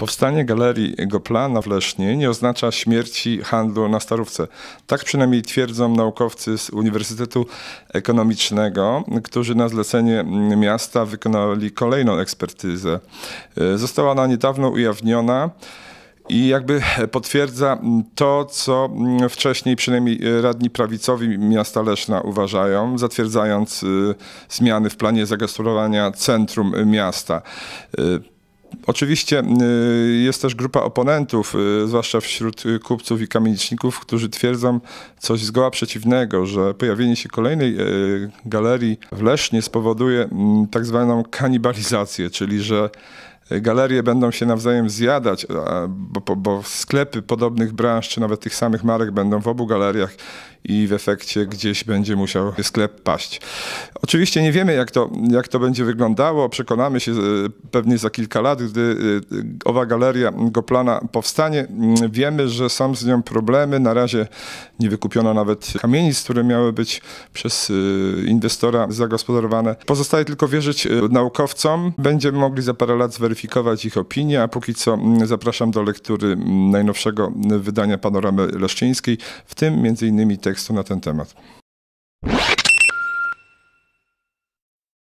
Powstanie galerii Goplana w Lesznie nie oznacza śmierci handlu na Starówce. Tak przynajmniej twierdzą naukowcy z Uniwersytetu Ekonomicznego, którzy na zlecenie miasta wykonali kolejną ekspertyzę. Została ona niedawno ujawniona i jakby potwierdza to, co wcześniej przynajmniej radni prawicowi miasta Leszna uważają, zatwierdzając y, zmiany w planie zagospodarowania centrum miasta. Y, Oczywiście y, jest też grupa oponentów, y, zwłaszcza wśród y, kupców i kamieniczników, którzy twierdzą coś zgoła przeciwnego, że pojawienie się kolejnej galerii w Lesznie spowoduje mm, tak zwaną kanibalizację, czyli że galerie będą się nawzajem zjadać, bo, bo, sklepy podobnych branż, czy nawet tych samych marek będą w obu galeriach i w efekcie gdzieś będzie musiał sklep paść. Oczywiście nie wiemy, jak to, jak to będzie wyglądało. Przekonamy się e, pewnie za kilka lat, gdy e, owa galeria Goplana powstanie. Mm, wiemy, że są z nią problemy. Na razie nie wykupiono nawet kamienic, które miały być przez e, inwestora zagospodarowane. Pozostaje tylko wierzyć naukowcom. Będziemy mogli za parę lat zweryfikować, weryfikować ich opinie, a póki co mm, zapraszam do lektury mm, najnowszego wydania Panoramy Leszczyńskiej, w tym m.in. tekstu na ten temat.